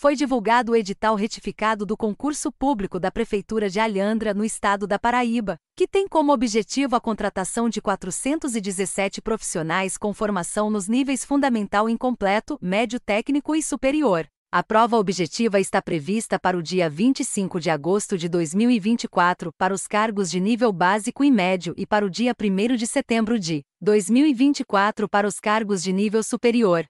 foi divulgado o edital retificado do concurso público da Prefeitura de Alhandra, no estado da Paraíba, que tem como objetivo a contratação de 417 profissionais com formação nos níveis fundamental incompleto, médio técnico e superior. A prova objetiva está prevista para o dia 25 de agosto de 2024 para os cargos de nível básico e médio e para o dia 1 de setembro de 2024 para os cargos de nível superior.